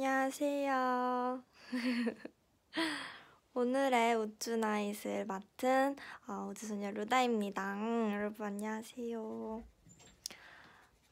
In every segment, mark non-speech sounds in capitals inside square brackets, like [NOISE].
안녕하세요. [LAUGHS] 오늘의 우주나잇을 맡은 어, 우주소녀 루다입니다. 여러분 안녕하세요.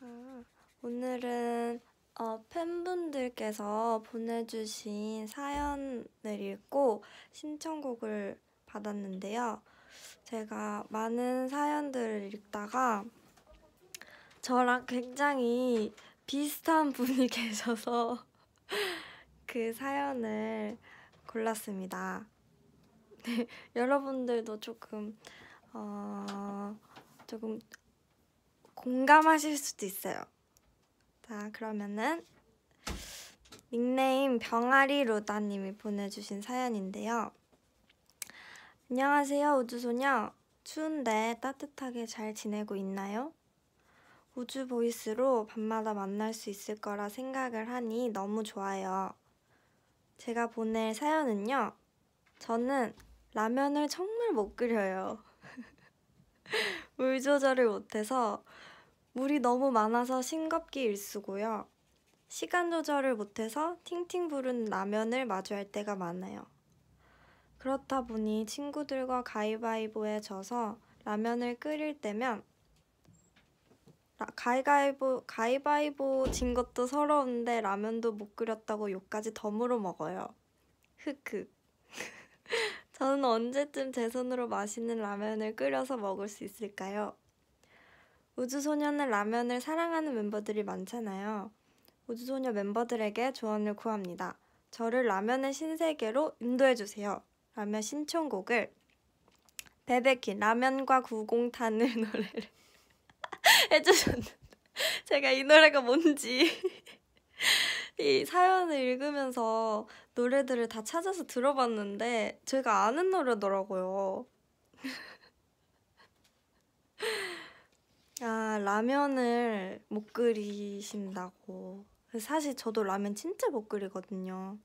아, 오늘은 어, 팬분들께서 보내주신 사연을 읽고 신청곡을 받았는데요. 제가 많은 사연들을 읽다가 저랑 굉장히 비슷한 분이 [LAUGHS] 계셔서 그 사연을 골랐습니다. 네, 여러분들도 조금 어, 조금 공감하실 수도 있어요. 자, 그러면은 닉네임 병아리 로다님이 보내주신 사연인데요. 안녕하세요, 우주소녀. 추운데 따뜻하게 잘 지내고 있나요? 우주 보이스로 밤마다 만날 수 있을 거라 생각을 하니 너무 좋아요. 제가 보낼 사연은요. 저는 라면을 정말 못 끓여요. [LAUGHS] 물 조절을 못해서 물이 너무 많아서 싱겁기 일쑤고요. 시간 조절을 못해서 팅팅 부른 라면을 마주할 때가 많아요. 그렇다 보니 친구들과 가위바위보에 져서 라면을 끓일 때면 가위바위보, 가위바위보 진 것도 서러운데 라면도 못 끓였다고 욕까지 덤으로 먹어요. 흑흑. [LAUGHS] 저는 언제쯤 제 손으로 맛있는 라면을 끓여서 먹을 수 있을까요? 우주소년은 라면을 사랑하는 멤버들이 많잖아요. 우주소녀 멤버들에게 조언을 구합니다. 저를 라면의 신세계로 인도해주세요. 라면 신청곡을 베베킨 라면과 구공탄을 [LAUGHS] 노래를 [LAUGHS] 해주셨는데 제가 이 노래가 뭔지 [LAUGHS] 이 사연을 읽으면서 노래들을 다 찾아서 들어봤는데 제가 아는 노래더라고요. [LAUGHS] 아 라면을 못 끓이신다고 사실 저도 라면 진짜 못 끓이거든요.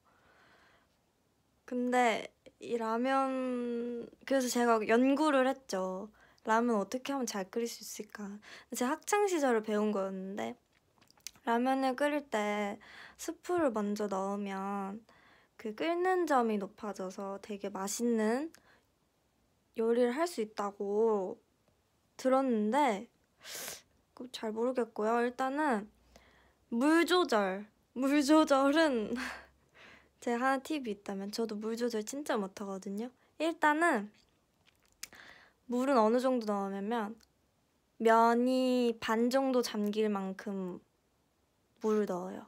근데 이 라면 그래서 제가 연구를 했죠. 라면 어떻게 하면 잘 끓일 수 있을까? 제 학창 시절을 배운 거였는데 라면을 끓일 때 스프를 먼저 넣으면 그 끓는 점이 높아져서 되게 맛있는 요리를 할 수 있다고 들었는데 잘 모르겠고요. 일단은 물 조절, 물 조절은 [LAUGHS] 제가 하나 팁이 있다면 저도 물 조절 진짜 못하거든요. 일단은 물은 어느 정도 넣으면 면이 반 정도 잠길 만큼 물을 넣어요.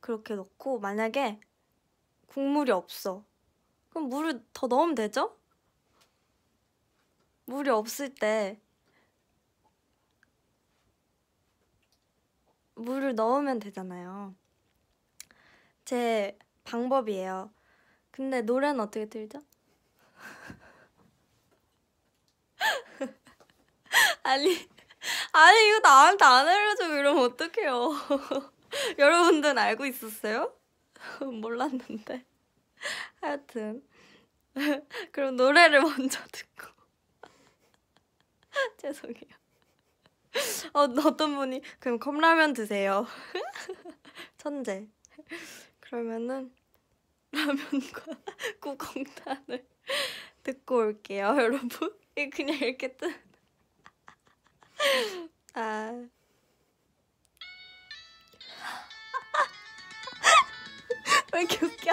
그렇게 넣고 만약에 국물이 없어. 그럼 물을 더 넣으면 되죠? 물이 없을 때 물을 넣으면 되잖아요. 제 방법이에요. 근데 노래는 어떻게 들죠? 아니, 아니, 이거 나한테 안 알려주면 이러면 어떡해요. [LAUGHS] 여러분들은 알고 있었어요? [LAUGHS] 몰랐는데. 하여튼. [LAUGHS] 그럼 노래를 먼저 듣고. 죄송해요. 어, 어떤 분이, 그럼 컵라면 드세요. 천재. 그러면은, 라면과 구공단을 듣고 올게요, 여러분. 그냥 이렇게 뜬. 아. [LAUGHS] 왜 이렇게 웃겨?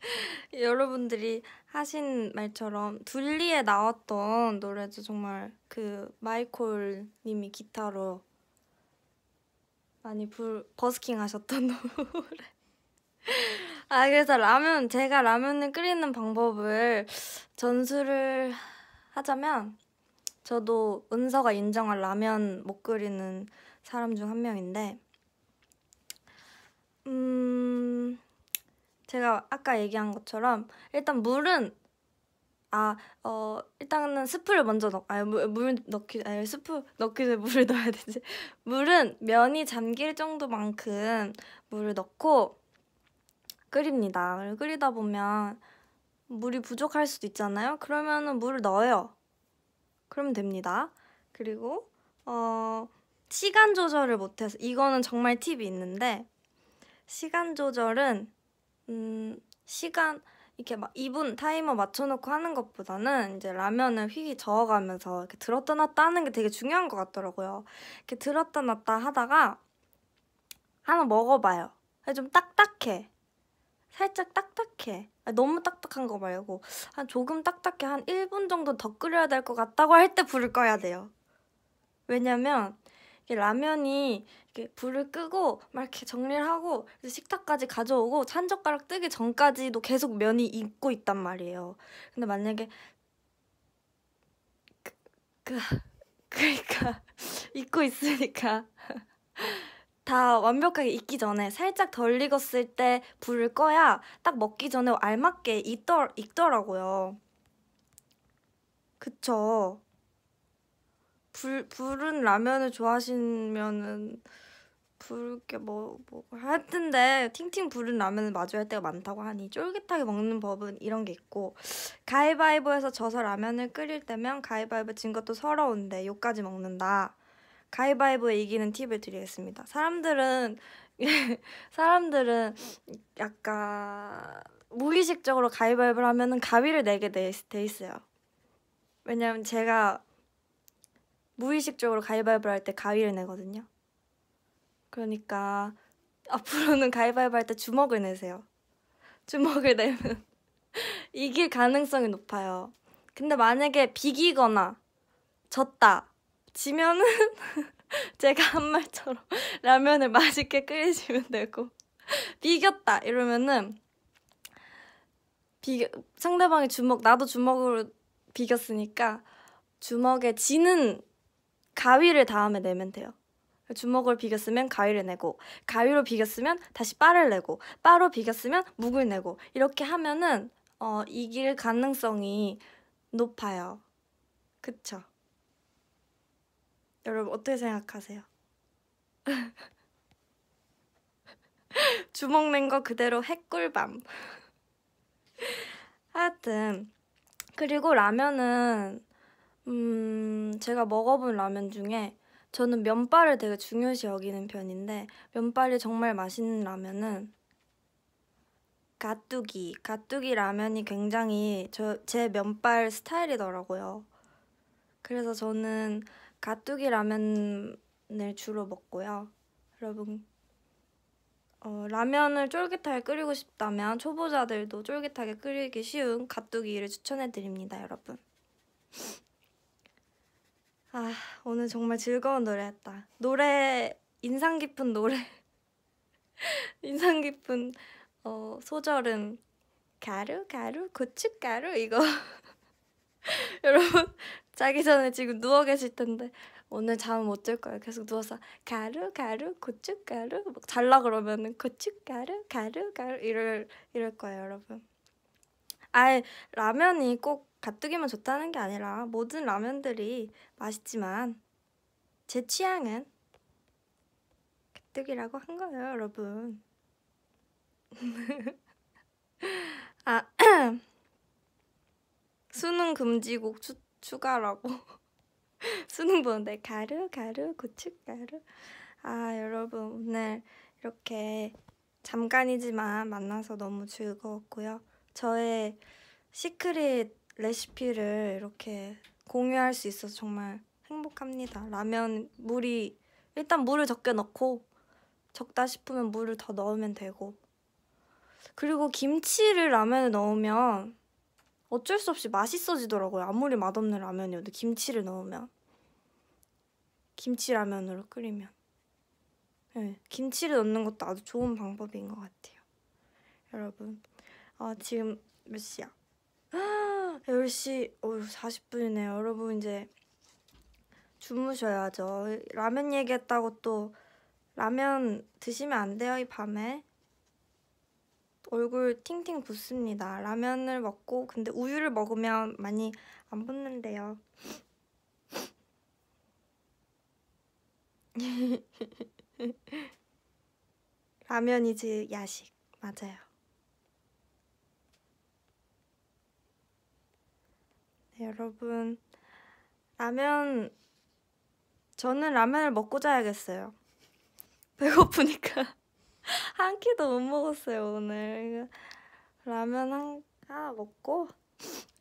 [LAUGHS] 여러분들이 하신 말처럼 둘리에 나왔던 노래도 정말 그 마이콜 님이 기타로 많이 불, 버스킹 하셨던 [LAUGHS] 노래. 아, 그래서 라면, 제가 라면을 끓이는 방법을 전수를 하자면, 저도 은서가 인정할 라면 못 끓이는 사람 중 한 명인데, 음, 제가 아까 얘기한 것처럼 일단 물은 아, 어, 일단은 스프를 먼저 넣, 아, 물, 물 넣기, 아, 스프 넣기 전에 [LAUGHS] 물을 넣어야 되지. 물은 면이 잠길 정도만큼 물을 넣고 끓입니다. 끓이다 보면 물이 부족할 수도 있잖아요? 그러면은 물을 넣어요. 그러면 됩니다. 그리고, 어, 시간 조절을 못해서, 이거는 정말 팁이 있는데, 시간 조절은 음, 시간 이렇게 막 2분 타이머 맞춰놓고 하는 것보다는 이제 라면을 휘휘 저어가면서 이렇게 들었다 놨다 하는 게 되게 중요한 것 같더라고요. 이렇게 들었다 놨다 하다가 하나 먹어봐요. 좀 딱딱해. 살짝 딱딱해. 아, 너무 딱딱한 거 말고 한 조금 딱딱해 한 1분 정도 더 끓여야 될 것 같다고 할 때 불을 꺼야 돼요. 왜냐면 라면이 이렇게 불을 끄고 막 이렇게 정리를 하고 식탁까지 가져오고 찬젓가락 뜨기 전까지도 계속 면이 익고 있단 말이에요. 근데 만약에 그, 그 [LAUGHS] 그러니까 [LAUGHS] 익고 있으니까 [LAUGHS] 다 완벽하게 익기 전에 살짝 덜 익었을 때 불을 꺼야 딱 먹기 전에 알맞게 익더, 익더라고요. 그쵸? 불 불은 라면을 좋아하시면은 부르게 뭐, 뭐, 할 텐데, 팅팅 부른 라면을 마주할 때가 많다고 하니, 쫄깃하게 먹는 법은 이런 게 있고, 가위바위보에서 져서 라면을 끓일 때면 가위바위보 진 것도 서러운데, 욕까지 먹는다. 가위바위보 에 이기는 팁을 드리겠습니다. 사람들은, [LAUGHS] 사람들은 약간, 무의식적으로 가위바위보를 하면은 가위를 내게 돼, 돼 있어요. 왜냐면 제가 무의식적으로 가위바위보 할 때 가위를 내거든요. 그러니까 [LAUGHS] 앞으로는 가위바위보 할 때 주먹을 내세요. 주먹을 내면 [LAUGHS] 이길 가능성이 높아요. 근데 만약에 비기거나 졌다 지면은 [LAUGHS] 제가 한 말처럼 라면을 맛있게 끓이시면 되고 비겼다 이러면은 비 상대방의 주먹 나도 주먹으로 비겼으니까 주먹에 지는 가위를 다음에 내면 돼요. 주먹을 비겼으면 가위를 내고 가위로 비겼으면 다시 빠를 내고 빠로 비겼으면 묵을 내고 이렇게 하면은 어, 이길 가능성이 높아요. 그쵸? 여러분 어떻게 생각하세요? [LAUGHS] 주먹 낸 거 그대로 핵꿀밤. [LAUGHS] 하여튼 그리고 라면은 음 제가 먹어본 라면 중에 저는 면발을 되게 중요시 여기는 편인데 면발이 정말 맛있는 라면은 가뚜기, 가뚜기 라면이 굉장히 저, 제 면발 스타일이더라고요. 그래서 저는 가뚜기 라면을 주로 먹고요. 여러분, 어, 라면을 쫄깃하게 끓이고 싶다면 초보자들도 쫄깃하게 끓이기 쉬운 가뚜기를 추천해드립니다, 여러분. 아 오늘 정말 즐거운 노래였다. 노래 인상 깊은 노래 [LAUGHS] 인상 깊은 어, 소절은 가루 가루 고춧가루 이거 [LAUGHS] 여러분 자기 전에 지금 누워 계실 텐데 오늘 잠못잘 거예요. 계속 누워서 가루 가루 고춧가루 막 잘라 그러면은 고춧가루 가루 가루 이럴 이럴 거예요, 여러분. 아예 라면이 꼭 가뜩이면 좋다는 게 아니라 모든 라면들이 맛있지만 제 취향은 가뜩이라고 한 거예요, 여러분. [LAUGHS] 아, [CLEARS THROAT] 수능 금지곡 추, 추가라고. [LAUGHS] 수능 보는데 가루, 가루, 고춧가루. 아, 여러분, 오늘 이렇게 잠깐이지만 만나서 너무 즐거웠고요. 저의 시크릿 레시피를 이렇게 공유할 수 있어서 정말 행복합니다. 라면 물이 일단 물을 적게 넣고 적다 싶으면 물을 더 넣으면 되고 그리고 김치를 라면에 넣으면 어쩔 수 없이 맛있어지더라고요. 아무리 맛없는 라면이어도 김치를 넣으면 김치 라면으로 끓이면 네, 김치를 넣는 것도 아주 좋은 방법인 것 같아요. 여러분 아 지금 몇 시야? 10시 어 40분이네요 여러분 이제 주무셔야죠 라면 얘기했다고 또 라면 드시면 안 돼요 이 밤에 얼굴 팅팅 붓습니다 라면을 먹고 근데 우유를 먹으면 많이 안 붓는데요 [LAUGHS] 라면이지 야식 맞아요 여러분 라면 저는 라면을 먹고 자야겠어요. [LAUGHS] 배고프니까 [LAUGHS] 한 끼도 못 먹었어요 오늘. 라면 한 하나 먹고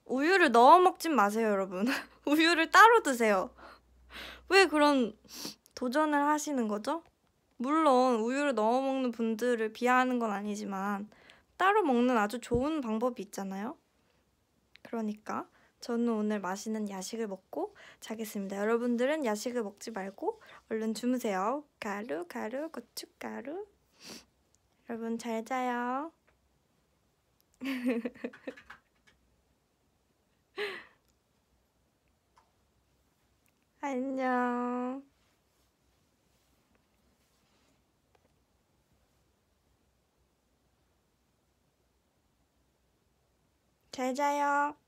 우유를 넣어 먹진 마세요 여러분. [LAUGHS] 우유를 따로 드세요. 왜 그런 도전을 하시는 거죠? 물론 우유를 넣어 먹는 분들을 비하하는 건 아니지만 따로 먹는 아주 좋은 방법이 있잖아요. 그러니까 저는 오늘 맛있는 야식을 먹고 자겠습니다. 여러분들은 야식을 먹지 말고 얼른 주무세요. 가루, 가루, 고춧가루. 여러분 잘 자요. [LAUGHS] 안녕. 잘 자요.